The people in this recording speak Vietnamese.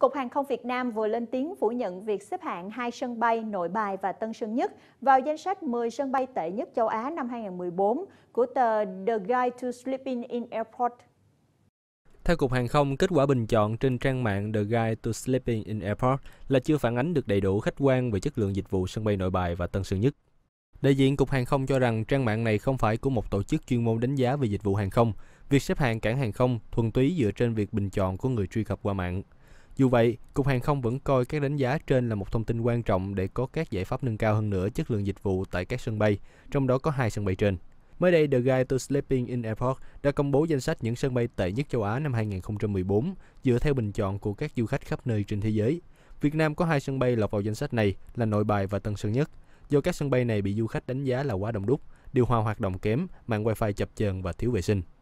Cục Hàng không Việt Nam vừa lên tiếng phủ nhận việc xếp hạng hai sân bay Nội Bài và Tân Sơn Nhất vào danh sách 10 sân bay tệ nhất châu Á năm 2014 của tờ The Guide to Sleeping in Airport. Theo Cục Hàng không, kết quả bình chọn trên trang mạng The Guide to Sleeping in Airport là chưa phản ánh được đầy đủ khách quan về chất lượng dịch vụ sân bay Nội Bài và Tân Sơn Nhất. Đại diện Cục Hàng không cho rằng trang mạng này không phải của một tổ chức chuyên môn đánh giá về dịch vụ hàng không. Việc xếp hạng cảng hàng không thuần túy dựa trên việc bình chọn của người truy cập qua mạng. Dù vậy, Cục Hàng không vẫn coi các đánh giá trên là một thông tin quan trọng để có các giải pháp nâng cao hơn nữa chất lượng dịch vụ tại các sân bay, trong đó có hai sân bay trên. Mới đây, The Guide to Sleeping in Airport đã công bố danh sách những sân bay tệ nhất châu Á năm 2014 dựa theo bình chọn của các du khách khắp nơi trên thế giới. Việt Nam có hai sân bay lọt vào danh sách này là Nội Bài và Tân Sơn Nhất. Do các sân bay này bị du khách đánh giá là quá đông đúc, điều hòa hoạt động kém, mạng wifi chập chờn và thiếu vệ sinh.